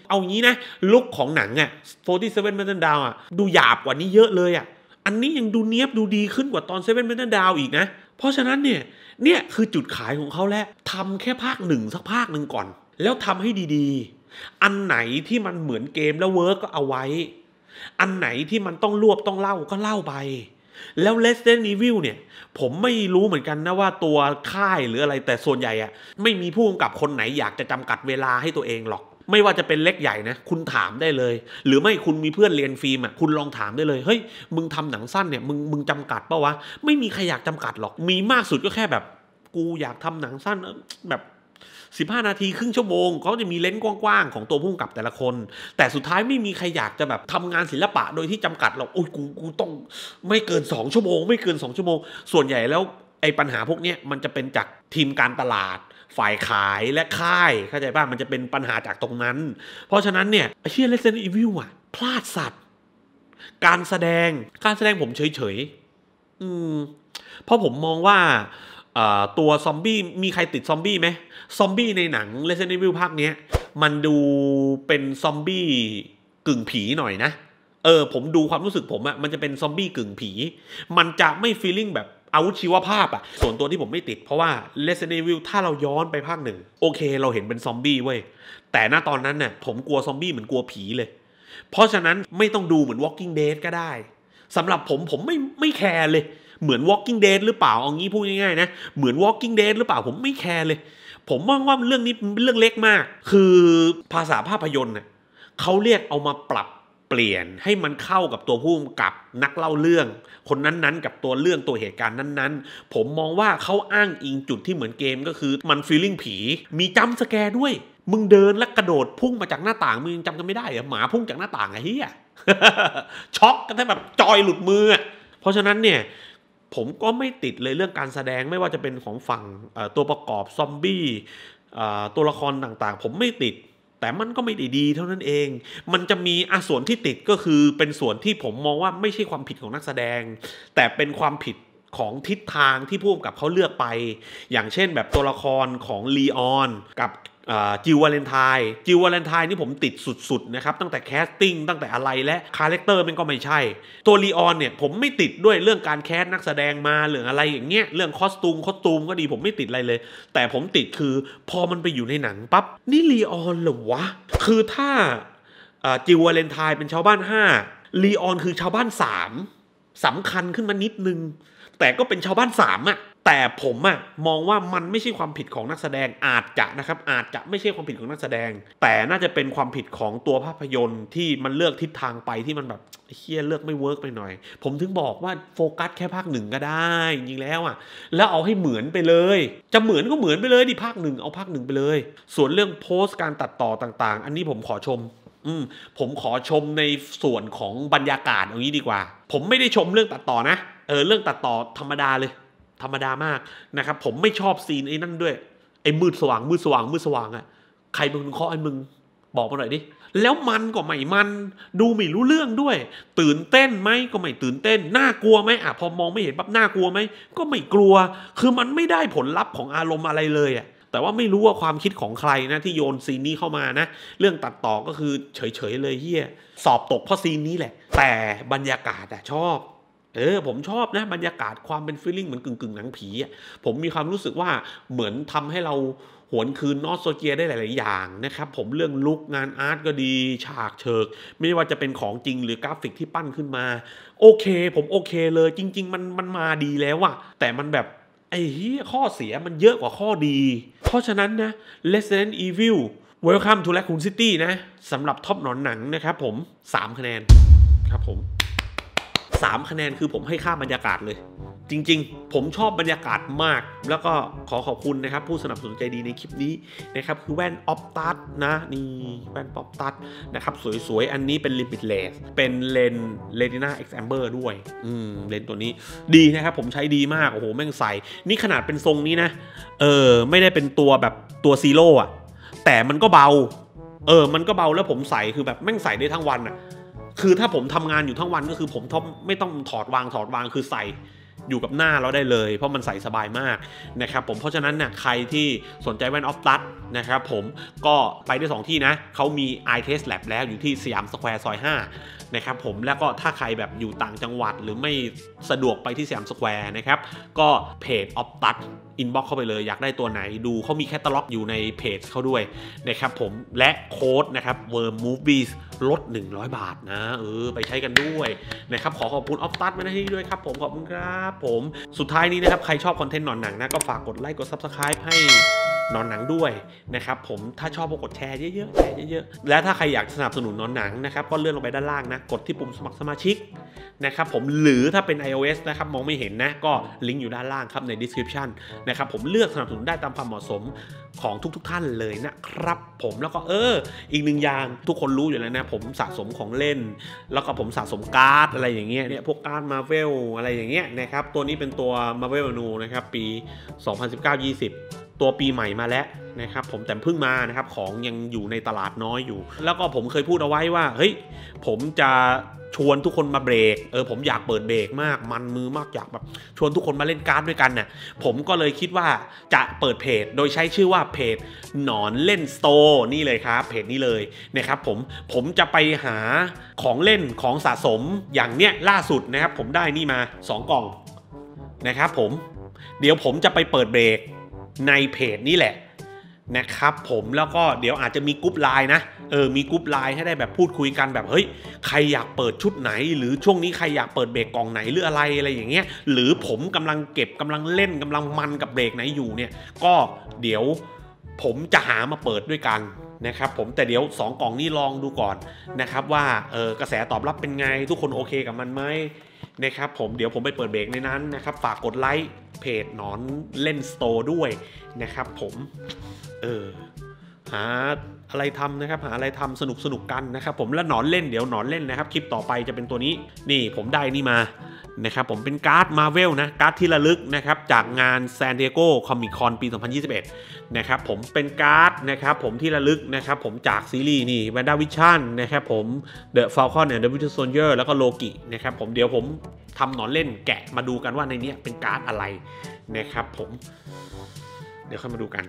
เอางี้นะลุกของหนังอะ47 m u t e r Down อะดูหยาบกว่านี้เยอะเลยอะอันนี้ยังดูเนี้ยบดูดีขึ้นกว่าตอน7 m u t e r Down อีกนะเพราะฉะนั้นเนี่ย เนี่ย คือจุดขายของเขาแล้วทำแค่ภาคหนึ่งสักภาคหนึ่งก่อน แล้วทำให้ดีๆ อันไหนที่มันเหมือนเกมแล้วเวิร์กก็เอาไว้ อันไหนที่มันต้องรวบต้องเล่าก็เล่าไป แล้ว Resident Evil เนี่ย ผมไม่รู้เหมือนกันนะว่าตัวค่ายหรืออะไร แต่ส่วนใหญ่อะไม่มีผู้กำกับคนไหนอยากจะจำกัดเวลาให้ตัวเองหรอกไม่ว่าจะเป็นเล็กใหญ่นะคุณถามได้เลย หรือไม่คุณมีเพื่อนเรียนฟิล์มอ่ะคุณลองถามได้เลยเฮ้ยมึงทำหนังสั้นเนี่ยมึงมึงจำกัดปะวะไม่มีใครอยากจำกัดหรอกมีมากสุดก็แค่แบบกูอยากทำหนังสั้นแบบสิบห้านาทีครึ่งชั่วโมงเขาจะมีเลนส์กว้างๆของตัวผู้กำกับแต่ละคน แต่สุดท้ายไม่มีใครอยากจะแบบทำงานศิลปะโดยที่จำกัดหรอกโอ้ยกูกูต้อง ไม่เกินสองชั่วโมง ไม่เกินสองชั่วโมง ส่วนใหญ่แล้วไอ้ปัญหาพวกนี้มันจะเป็นจากทีมการตลาดฝ่ายขายและค่ายเข้าใจป่ะมันจะเป็นปัญหาจากตรงนั้น เพราะฉะนั้นเนี่ยไอเชียเลเซนอีวิวอะพลาดสัตว์การแสดงการแสดงผมเฉยๆ อืมเพราะผมมองว่าตัวซอมบี้มีใครติดซอมบี้ไหมซอมบี้ในหนังเลเซนอีวิวภาคเนี้ย มันดูเป็นซอมบี้กึ่งผีหน่อยนะ เออ ผมดูความรู้สึกผมอะมันจะเป็นซอมบี้กึ่งผี มันจะไม่ฟีลลิ่งแบบอาวุธชีวภาพอะส่วนตัวที่ผมไม่ติดเพราะว่า Resident Evil ถ้าเราย้อนไปภาคหนึ่งโอเค เราเห็นเป็นซอมบี้เว้ยแต่หน้าตอนนั้นน่ะผมกลัวซอมบี้เหมือนกลัวผีเลย เพราะฉะนั้นไม่ต้องดูเหมือน Walking Dead ก็ได้สำหรับผมผมไม่ไม่แคร์เลย เหมือน Walking Dead หรือเปล่าเอางี้พูดง่ายๆนะเหมือน Walking Dead หรือเปล่าผมไม่แคร์เลย ผมมองว่าเรื่องนี้เป็นเรื่องเล็กมาก คือภาษาภาพยนตร์เน่ยเขาเรียกเอามาปรับลี่ยนให้มันเข้ากับตัวผู้กำกับนักเล่าเรื่อง คนนั้นๆกับตัวเรื่องตัวเหตุการณ์นั้นๆ ผมมองว่าเขาอ้างอิงจุดที่เหมือนเกมก็คือมันฟีลลิ่งผีมีจัมสแกร์ด้วย มึงเดินและกระโดดพุ่งมาจากหน้าต่าง มึงจำกันไม่ได้เหรอหมาพุ่งจากหน้าต่างไอ้เหี้ยช็อกกันแทบแบบจอยหลุดมือ เพราะฉะนั้นเนี่ยผมก็ไม่ติดเลยเรื่องการแสดงไม่ว่าจะเป็นของฝั่งตัวประกอบซอมบี้ตัวละครต่างๆ ผมไม่ติดแต่มันก็ไม่ได้ดีเท่านั้นเอง มันจะมีอาส่วนที่ติดก็คือเป็นส่วนที่ผมมองว่าไม่ใช่ความผิดของนักแสดง แต่เป็นความผิดของทิศทางที่ผู้กำกับเขาเลือกไป อย่างเช่นแบบตัวละครของลีออนกับจิววาเลนทายจิววาเลนทายนี่ผมติดสุดๆนะครับตั้งแต่แคสติ้งตั้งแต่อะไรและคาแรคเตอร์มันก็ไม่ใช่ตัวลีออนเนี่ยผมไม่ติดด้วยเรื่องการแคสนักแสดงมาหรืออะไรอย่างเงี้ยเรื่องคอสตูมคอสตูมก็ดีผมไม่ติดอะไรเลย แต่ผมติดคือพอมันไปอยู่ในหนังปั๊บนี่ลีออนเหรอวะคือถ้าจิววาเลนทายเป็นชาวบ้าน5ลีออนคือชาวบ้าน3 สำคัญขึ้นมานิดนึงแต่ก็เป็นชาวบ้าน3อะ่ะแต่ผมอะมองว่ามันไม่ใช่ความผิดของนักแสดงอาจจะนะครับ อาจจะไม่ใช่ความผิดของนักแสดง แต่น่าจะเป็นความผิดของตัวภาพยนตร์ที่มันเลือกทิศทางไปที่มันแบบเฮียเลือกไม่เวิร์กไปหน่อย ผมถึงบอกว่าโฟกัสแค่ภาคหนึ่งก็ได้จริงแล้วอะแล้วเอาให้เหมือนไปเลย จะเหมือนก็เหมือนไปเลยดิภาคหนึ่งเอาภาคหนึ่งไปเลย ส่วนเรื่องโพสต์การตัดต่อต่าง ๆ อันนี้ผมขอชม อืมผมขอชมในส่วนของบรรยากาศอย่างนี้ดีกว่า ผมไม่ได้ชมเรื่องตัดต่อนะเออเรื่องตัดต่อธรรมดาเลยธรรมดามากนะครับผมไม่ชอบซีนไอ้นั่นด้วยไอ้มืดสว่างมืดสว่าง มืดสว่างอะ่ะ ใครเป็นคนเคาะไอ้มึง บอกมาหน่อยดิแล้วมันก็ไม่มันดูไม่รู้เรื่องด้วย ตื่นเต้นไหมก็ไม่ตื่นเต้นน่ากลัวไหมอ่ะพอมองไม่เห็นปั๊บน่ากลัวไหมก็ไม่กลัวคือมันไม่ได้ผลลัพธ์ของอารมณ์อะไรเลยอ่ะแต่ว่าไม่รู้ว่าความคิดของใครนะที่โยนซีนนี้เข้ามานะ เรื่องตัดต่อก็คือเฉยๆเลยเฮียสอบตกเพราะซีนนี้แหละ แต่บรรยากาศอะชอบเออ ผมชอบนะ บรรยากาศความเป็นฟีลลิ่งเหมือนกึ่งกึ่งหนังผีอ่ะผมมีความรู้สึกว่าเหมือนทำให้เราหวนคืนนอสโซเจียได้หลาย ๆ อย่างนะครับ ผมเรื่องลุกงานอาร์ตก็ดี ฉากเชิก ไม่ว่าจะเป็นของจริงหรือกราฟิกที่ปั้นขึ้นมา โอเค ผมโอเคเลย จริง ๆ มันมันมาดีแล้วอะแต่มันแบบไอ้เฮียข้อเสียมันเยอะกว่าข้อดี เพราะฉะนั้นนะ Resident Evil Welcome to Raccoon City นะสำหรับท็อปหนอนหนังนะครับผม 3 คะแนนครับผม3 คะแนนคือผมให้ค่าบรรยากาศเลย จริง ๆ ผมชอบบรรยากาศมากแล้วก็ขอขอบคุณนะครับ ผู้สนับสนุนใจดีในคลิปนี้ นะครับ คือแว่นออฟตัสนะ นี่ แว่นออปตัสนะครับ สวย ๆ อันนี้เป็นลิมิตเลสเป็นเลนเลติน่าเอ็กซ์แอมเบอร์ด้วย อืม เลนตัวนี้ดีนะครับ ผมใช้ดีมาก โอ้โหแม่งใสนี่ขนาดเป็นทรงนี้นะ เออ ไม่ได้เป็นตัวแบบตัวซีโร่อะแต่มันก็เบาเออมันก็เบาแล้วผมใสคือแบบแม่งใสได้ทั้งวันอะคือถ้าผมทำงานอยู่ทั้งวันก็คือผมไม่ต้องถอดวางถอดวางคือใส่อยู่กับหน้าเราได้เลยเพราะมันใส่สบายมากนะครับผมเพราะฉะนั้นเนี่ยใครที่สนใจแว่นออฟตัสนะครับผมก็ไปได้2ที่นะเขามี i t e s t Lab แล้วอยู่ที่สยามสแควร์ซอย5นะครับผมแล้วก็ถ้าใครแบบอยู่ต่างจังหวัดหรือไม่สะดวกไปที่สยามสแควร์นะครับก็เพจออฟตัสอินบ็อกเข้าไปเลย อยากได้ตัวไหน ดูเขามีแคตตาล็อกอยู่ในเพจเขาด้วยนะครับผมและโค้ดนะครับเวิร์มมูฟ v i e s ลด 100 บาทนะ เออ ไปใช้กันด้วย นะครับขอขอบคุณออฟตัสมาที่ด้วยครับผมขอบคุณครับผมสุดท้ายนี้นะครับใครชอบคอนเทนต์หนอนหนังนะก็ฝากกดไลค์กด Subscribe ให้นอนหนังด้วยนะครับผมถ้าชอบก็กดแชร์เยอะๆแชร์เยอะๆ และถ้าใครอยากสนับสนุนนอนหนังนะครับก็เลื่อนลงไปด้านล่างนะ กดที่ปุ่มสมัครสมาชิกนะครับผมหรือถ้าเป็น iOS นะครับมองไม่เห็นนะก็ลิงก์อยู่ด้านล่างครับใน description นะครับผมเลือกสนับสนุนได้ตามความเหมาะสมของทุกๆท่านเลยนะครับผมแล้วก็เอออีกหนึ่งอย่างทุกคนรู้อยู่แล้วนะผมสะสมของเล่น แล้วก็ผมสะสมการ์ด อะไรอย่างเงี้ยเนี่ยพวกการ์ดมาเวลอะไรอย่างเงี้ยนะครับตัวนี้เป็นตัวมาเวลนูนะครับปี 2019-20ตัวปีใหม่มาแล้วนะครับผมแต่เพิ่งมานะครับของยังอยู่ในตลาดน้อยอยู่ แล้วก็ผมเคยพูดเอาไว้ว่าเฮ้ยผมจะชวนทุกคนมาเบรกเออผมอยากเปิดเบรกมากมันมือมากอยากแบบชวนทุกคนมาเล่นการ์ดด้วยกันเนี่ยผมก็เลยคิดว่าจะเปิดเพจโดยใช้ชื่อว่าเพจหนอนเล่นสโตร์นี่เลยครับเพจนี้เลยนะครับผมผมจะไปหาของเล่นของสะสมอย่างเนี้ยล่าสุดนะครับผมได้นี่มา2กล่องนะครับผมเดี๋ยวผมจะไปเปิดเบรกในเพจนี่แหละนะครับผมแล้วก็เดี๋ยวอาจจะมีกรุ๊ปไลน์นะ เออ มีกรุ๊ปไลน์ให้ได้แบบพูดคุยกันแบบเฮ้ย ใครอยากเปิดชุดไหน หรือช่วงนี้ใครอยากเปิดเบรกกล่องไหนหรืออะไรอะไรอย่างเงี้ยหรือผมกำลังเก็บกำลังเล่นกำลังมันกับเบรกไหนอยู่เนี่ยก็เดี๋ยวผมจะหามาเปิดด้วยกันนะครับผมแต่เดี๋ยว2กล่องนี้ลองดูก่อนนะครับว่าเออกระแสตอบรับเป็นไงทุกคนโอเคกับมันไหมนะครับผมเดี๋ยวผมไปเปิดเบรกในนั้นนะครับฝากกดไลค์ เพจนอน เล่นสโตร์ด้วยนะครับผม เออหาอะไรทำนะครับหาอะไรทำสนุกสนุกกันนะครับผมแล้วหนอนเล่นเดี๋ยวหนอนเล่นนะครับ คลิปต่อไปจะเป็นตัวนี้นี่ผมได้นี่มานะครับผมเป็นการ์ดมาเวลนะ การ์ดที่ระลึกนะครับจากงานซานดิเอโกคอมิคอนปี 2021นะครับผมเป็นการ์ดนะครับผมที่ระลึกนะครับผมจากซีรีส์นี่แวนด้าวิชั่นนะครับผมเดอะฟอลคอนเนี่ยเดอะวิชั่นโซนเยอร์แล้วก็โลกินะครับผมเดี๋ยวผมทำหนอนเล่นแกะมาดูกันว่าในนี้เป็นการ์ดอะไรนะครับผมเดี๋ยวค่อยมาดูกัน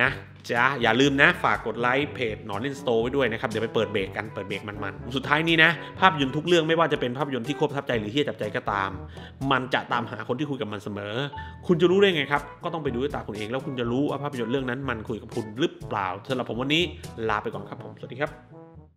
นะจ้าอย่าลืมนะฝากกดไลค์เพจหนอนเล่นสโตไว้ด้วยนะครับเดี๋ยวไปเปิดเบรกกันเปิดเบรกมันๆสุดท้ายนี้นะภาพยนตร์ทุกเรื่องไม่ว่าจะเป็นภาพยนตร์ที่ควบทับใจหรือที่จับใจก็ตาม มันจะตามหาคนที่คุยกับมันเสมอ คุณจะรู้ได้ไงครับ ก็ต้องไปดูด้วยตาคุณเอง แล้วคุณจะรู้ว่าภาพยนตร์เรื่องนั้นมันคุยกับคุณหรือเปล่าสำหรับผมวันนี้ลาไปก่อนครับผมสวัสดีครับ